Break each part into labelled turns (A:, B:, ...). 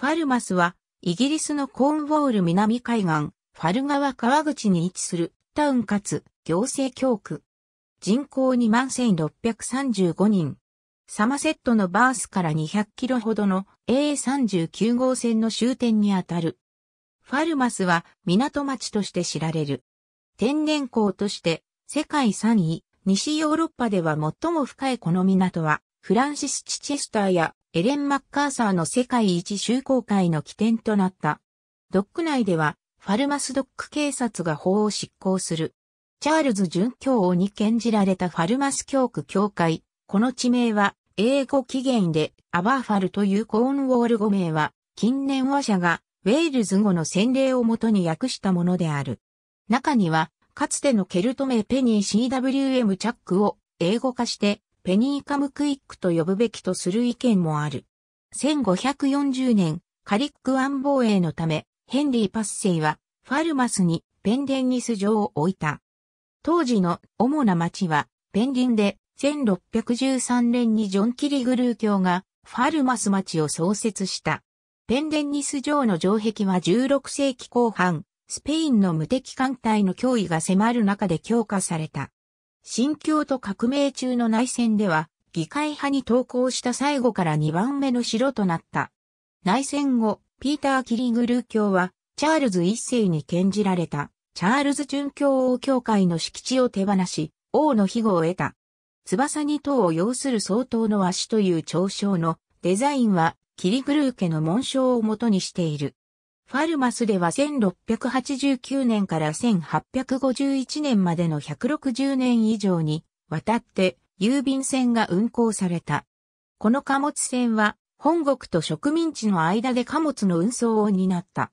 A: ファルマスは、イギリスのコーンウォール南海岸、ファル川川口に位置するタウンかつ行政教区。人口21,635人。サマセットのバースから200キロほどの A39 号線の終点にあたる。ファルマスは港町として知られる。天然港として世界3位、西ヨーロッパでは最も深いこの港は、フランシス・チチェスターやエレン・マッカーサーの世界一周航海の起点となった。ドック内では、ファルマスドック警察が法を執行する。チャールズ准教王に献じられたファルマス教区教会。この地名は、英語起源で、アバーファルというコーンウォール語名は、近年話者が、ウェールズ語の洗礼をもとに訳したものである。中には、かつてのケルト名ペニー CWM チャックを英語化してペニーカムクイックと呼ぶべきとする意見もある。1540年、カリック湾防衛のため、ヘンリー・パッセイは、ファルマスにペンデンニス城を置いた。当時の主な町は、ペンデンで、1613年にジョン・キリグルー教が、ファルマス町を創設した。ペンデンニス城の城壁は16世紀後半、スペインの無敵艦隊の脅威が迫る中で強化された。新境と革命中の内戦では、議会派に投降した最後から2番目の城となった。内戦後、ピーター・キリングルー教は、チャールズ一世に献じられた、チャールズ殉教王教会の敷地を手放し、王の庇護を得た。翼に塔を要する相当の足という嘲笑のデザインは、キリグルー家の紋章をもとにしている。ファルマスでは1689年から1851年までの160年以上にわたって郵便船が運行された。この貨物船は本国と植民地の間で貨物の運送を担った。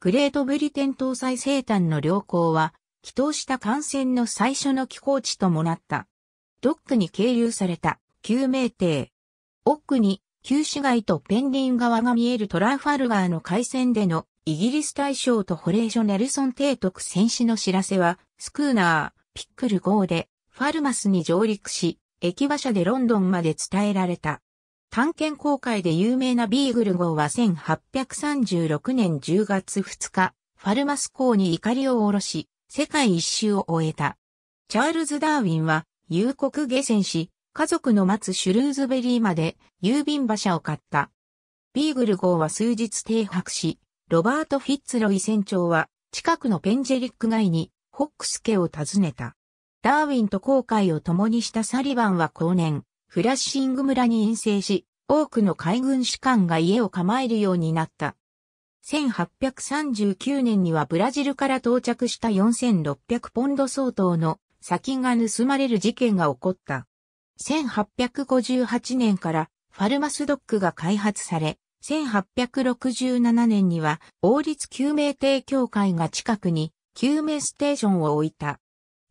A: グレートブリテン搭載生誕の良好は、祈祷した艦船の最初の寄港地ともなった。ドックに経由された、救命艇。奥に旧市街とペンギン川が見えるトランファルガーの海戦でのイギリス大将とホレーショ・ネルソン提督戦士の知らせは、スクーナー、ピックル号で、ファルマスに上陸し、駅馬車でロンドンまで伝えられた。探検公開で有名なビーグル号は1836年10月2日、ファルマス港に怒りを下ろし、世界一周を終えた。チャールズ・ダーウィンは、夕国下船し、家族の待つシュルーズベリーまで郵便馬車を買った。ビーグル号は数日停泊し、ロバート・フィッツロイ船長は近くのペンジェリック街にホックス家を訪ねた。ダーウィンと航海を共にしたサリバンは後年、フラッシング村に遠征し、多くの海軍士官が家を構えるようになった。1839年にはブラジルから到着した4600ポンド相当の先が盗まれる事件が起こった。1858年からファルマスドックが開発され、1867年には王立救命艇協会が近くに救命ステーションを置いた。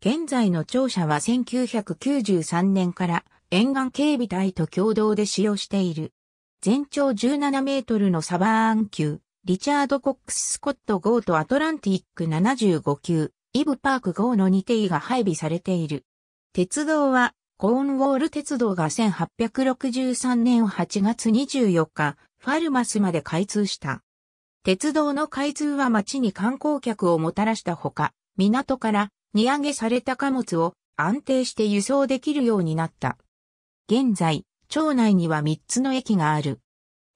A: 現在の庁舎は1993年から沿岸警備隊と共同で使用している。全長17メートルのサバーン級、リチャード・コックス・スコット号とアトランティック75級、イブ・パーク号の2艇が配備されている。鉄道はコーンウォール鉄道が1863年8月24日、ファルマスまで開通した。鉄道の開通は町に観光客をもたらしたほか、港から荷上げされた貨物を安定して輸送できるようになった。現在、町内には3つの駅がある。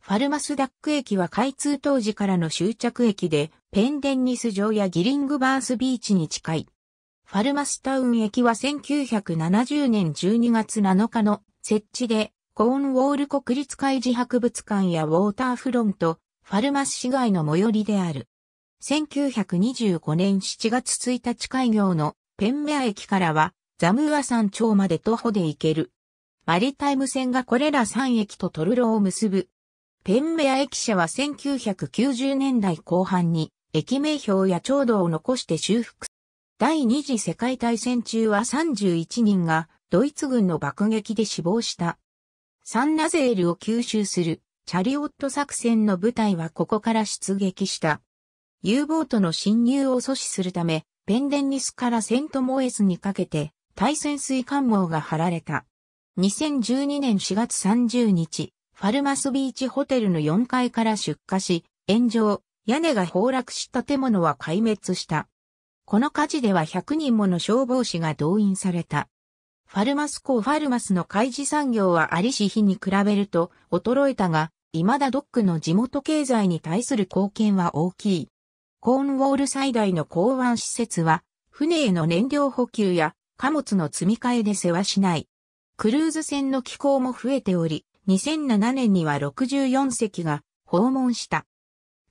A: ファルマスダック駅は開通当時からの終着駅で、ペンデンニス城やギリングバースビーチに近い。ファルマスタウン駅は1970年12月7日の設置で、コーンウォール国立海事博物館やウォーターフロント、ファルマス市街の最寄りである。1925年7月1日開業のペンメア駅からはザムーア山頂まで徒歩で行ける。マリタイム線がこれら3駅とトルロを結ぶ。ペンメア駅舎は1990年代後半に駅名標や長度を残して修復第二次世界大戦中は31人がドイツ軍の爆撃で死亡した。サンナゼールを吸収するチャリオット作戦の部隊はここから出撃した。U ボートの侵入を阻止するため、ペンデンニスからセントモエスにかけて、対潜水艦網が張られた。2012年4月30日、ファルマスビーチホテルの4階から出火し、炎上、屋根が崩落し建物は壊滅した。この火事では100人もの消防士が動員された。ファルマス港ファルマスの開示産業はありし日に比べると衰えたが、未だドックの地元経済に対する貢献は大きい。コーンウォール最大の港湾施設は、船への燃料補給や貨物の積み替えで世話しない。クルーズ船の寄港も増えており、2007年には64隻が訪問した。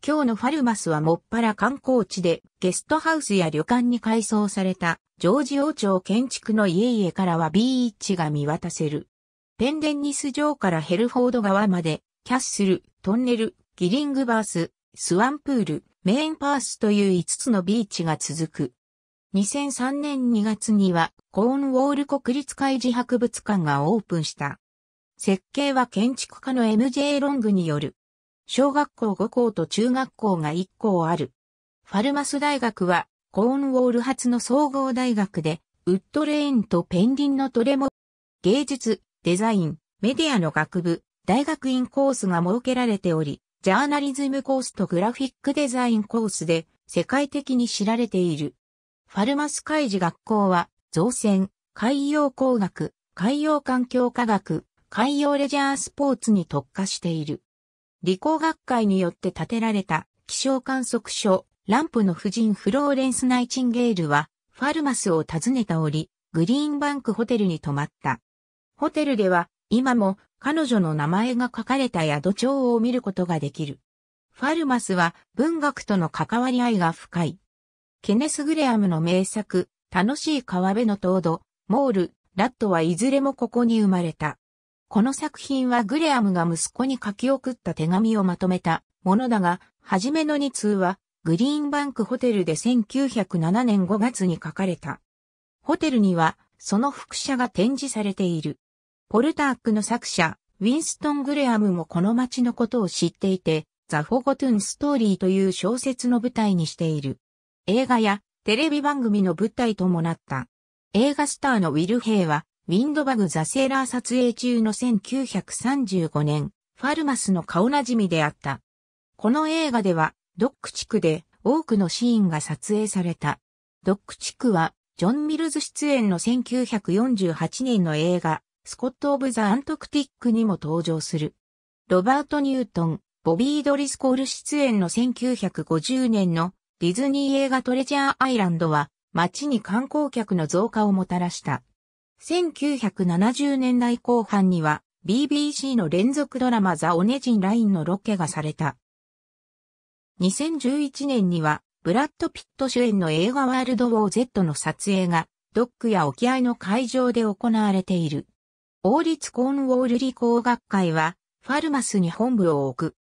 A: 今日のファルマスはもっぱら観光地で、ゲストハウスや旅館に改装された、ジョージ王朝建築の家々からはビーチが見渡せる。ペンデンニス城からヘルフォード川まで、キャッスル、トンネル、ギリングバース、スワンプール、メインパースという5つのビーチが続く。2003年2月には、コーンウォール国立海事博物館がオープンした。設計は建築家の MJ ロングによる。小学校5校と中学校が1校ある。ファルマス大学は、コーンウォール発の総合大学で、ウッドレーンとペンディンのトレモ、芸術、デザイン、メディアの学部、大学院コースが設けられており、ジャーナリズムコースとグラフィックデザインコースで世界的に知られている。ファルマス海事学校は、造船、海洋工学、海洋環境科学、海洋レジャースポーツに特化している。理工学会によって建てられた気象観測所、ランプの夫人フローレンス・ナイチンゲールは、ファルマスを訪ねた折、グリーンバンクホテルに泊まった。ホテルでは、今も彼女の名前が書かれた宿帳を見ることができる。ファルマスは文学との関わり合いが深い。ケネス・グレアムの名作、楽しい川辺の凍土、モール、ラットはいずれもここに生まれた。この作品はグレアムが息子に書き送った手紙をまとめたものだが、はじめの2通は、グリーンバンクホテルで1907年5月に書かれた。ホテルには、その副写が展示されている。ポルタークの作者、ウィンストン・グレアムもこの街のことを知っていて、ザ・フォゴトゥン・ストーリーという小説の舞台にしている。映画やテレビ番組の舞台ともなった。映画スターのウィル・ヘイはウィンドバグ・ザ・セーラー撮影中の1935年、ファルマスの顔なじみであった。この映画では、ドック地区で多くのシーンが撮影された。ドック地区は、ジョン・ミルズ出演の1948年の映画、スコット・オブ・ザ・アントクティックにも登場する。ロバート・ニュートン、ボビー・ドリスコール出演の1950年のディズニー映画トレジャー・アイランドは、街に観光客の増加をもたらした。1970年代後半には BBC の連続ドラマザ・オネジン・ラインのロケがされた。2011年にはブラッド・ピット主演の映画ワールド・ウォー・ゼットの撮影がドックや沖合の会場で行われている。王立コーンウォール理工学会はファルマスに本部を置く。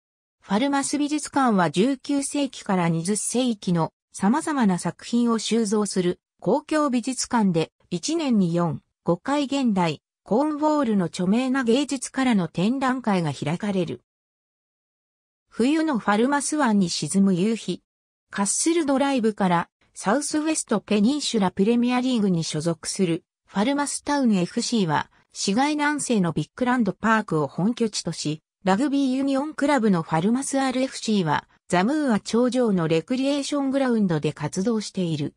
A: ファルマス美術館は19世紀から20世紀の様々な作品を収蔵する公共美術館で1年に4、5回現代、コーンウォールの著名な芸術からの展覧会が開かれる。冬のファルマス湾に沈む夕日。カッスルドライブからサウスウェストペニンシュラプレミアリーグに所属するファルマスタウン FC は市街南西のビッグランドパークを本拠地とし、ラグビーユニオンクラブのファルマス RFC はザムーア頂上のレクリエーショングラウンドで活動している。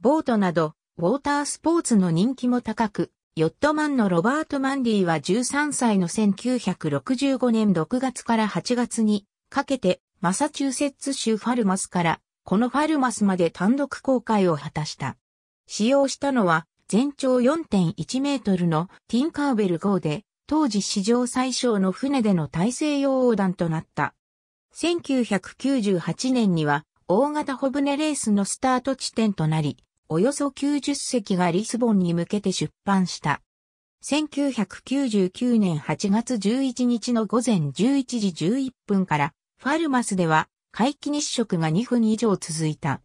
A: ボートなどウォータースポーツの人気も高く、ヨットマンのロバート・マンディは13歳の1965年6月から8月にかけてマサチューセッツ州ファルマスからこのファルマスまで単独公開を果たした。使用したのは全長4.1メートルのティンカーベル号で当時史上最小の船での大西洋横断となった。1998年には大型ブ船レースのスタート地点となり、およそ90隻がリスボンに向けて出版した。1999年8月11日の午前11時11分から、ファルマスでは皆既日食が2分以上続いた。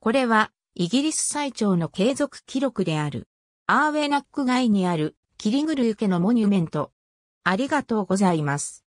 A: これは、イギリス最長の継続記録である。アーウェナック街にあるキリグルー家のモニュメント。ありがとうございます。